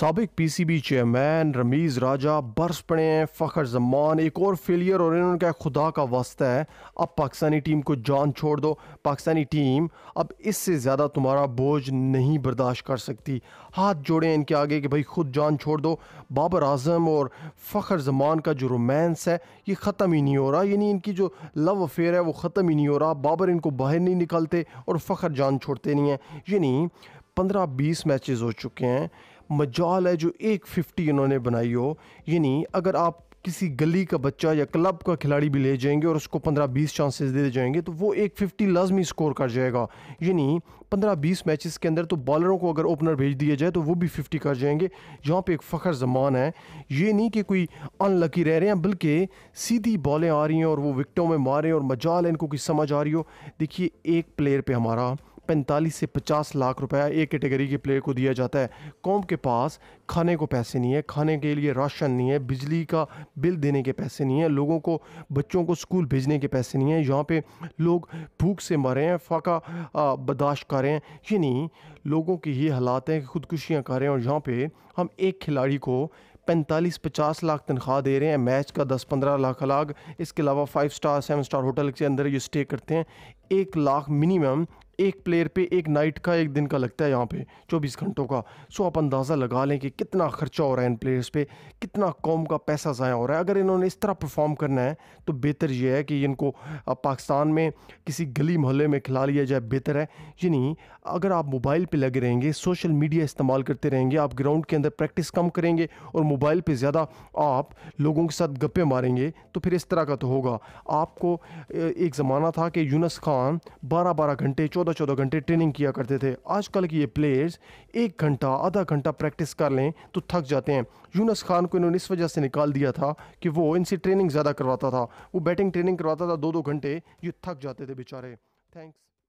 सबक PCB chairman Ramiz Raja बर्स पड़े हैं फ़खर जमान एक और फेलियर और इन्होंने कहा खुदा का वास्ता है अब पाकिस्तानी टीम को जान छोड़ दो पाकिस्तानी टीम अब इससे ज़्यादा तुम्हारा बोझ नहीं बर्दाश्त कर सकती हाथ जोड़ें इनके आगे कि भाई खुद जान छोड़ दो बाबर आजम और फ़खर जमान का जो रोमांस है ये ख़त्म ही नहीं हो रहा यानी इनकी जो लव अफेयर है वो ख़त्म ही नहीं हो रहा बाबर इनको बाहर नहीं निकलते और फ़खर जान छोड़ते नहीं हैं यानी पंद्रह बीस मैचेस हो चुके हैं मजाल है जो एक फिफ्टी इन्होंने बनाई हो यानी अगर आप किसी गली का बच्चा या क्लब का खिलाड़ी भी ले जाएंगे और उसको पंद्रह बीस चांसेस दे जाएंगे तो वो एक फिफ्टी लाजमी स्कोर कर जाएगा यानी पंद्रह बीस मैचेस के अंदर तो बॉलरों को अगर ओपनर भेज दिया जाए तो वो भी फिफ्टी कर जाएंगे यहाँ पे एक फ़खर जमान है ये नहीं कि कोई अनलकी रह रहे हैं बल्कि सीधी बॉलें आ रही हैं और वो विकटों में मारें और मजाल इनको कुछ समझ आ रही हो देखिए एक प्लेयर पर हमारा 45 से 50 लाख रुपया एक कैटेगरी के प्लेयर को दिया जाता है कौम के पास खाने को पैसे नहीं है खाने के लिए राशन नहीं है बिजली का बिल देने के पैसे नहीं है लोगों को बच्चों को स्कूल भेजने के पैसे नहीं है यहाँ पे लोग भूख से मरे हैं फाका बर्दाश्त कर रहे हैं नहीं लोगों की ये हालात हैं कि खुदकुशियाँ कर रहे हैं और यहाँ पर हम एक खिलाड़ी को पैंतालीस पचास लाख तनख्वाह दे रहे हैं मैच का दस पंद्रह लाख अलग इसके अलावा five star seven star hotel के अंदर ये स्टे करते हैं एक लाख मिनिमम एक प्लेयर पे एक नाइट का एक दिन का लगता है यहाँ पे चौबीस घंटों का सो आप अंदाज़ा लगा लें कि कितना खर्चा हो रहा है इन प्लेयर्स पे कितना कॉम का पैसा ज़ाया हो रहा है अगर इन्होंने इस तरह परफॉर्म करना है तो बेहतर ये है कि इनको पाकिस्तान में किसी गली मोहल्ले में खिला लिया जाए बेहतर है यानी अगर आप मोबाइल पर लगे रहेंगे सोशल मीडिया इस्तेमाल करते रहेंगे आप ग्राउंड के अंदर प्रैक्टिस कम करेंगे और मोबाइल पर ज़्यादा आप लोगों के साथ गप्पे मारेंगे तो फिर इस तरह का तो होगा आपको एक ज़माना था कि यूनस खान बारह बारह घंटे चौदह चौदह चौदह घंटे ट्रेनिंग किया करते थे आजकल के ये प्लेयर्स एक घंटा आधा घंटा प्रैक्टिस कर लें तो थक जाते हैं यूनस खान को इन्होंने इस वजह से निकाल दिया था कि वो इनसे ट्रेनिंग ज़्यादा करवाता था वो बैटिंग ट्रेनिंग करवाता था दो दो घंटे ये थक जाते थे बेचारे थैंक्स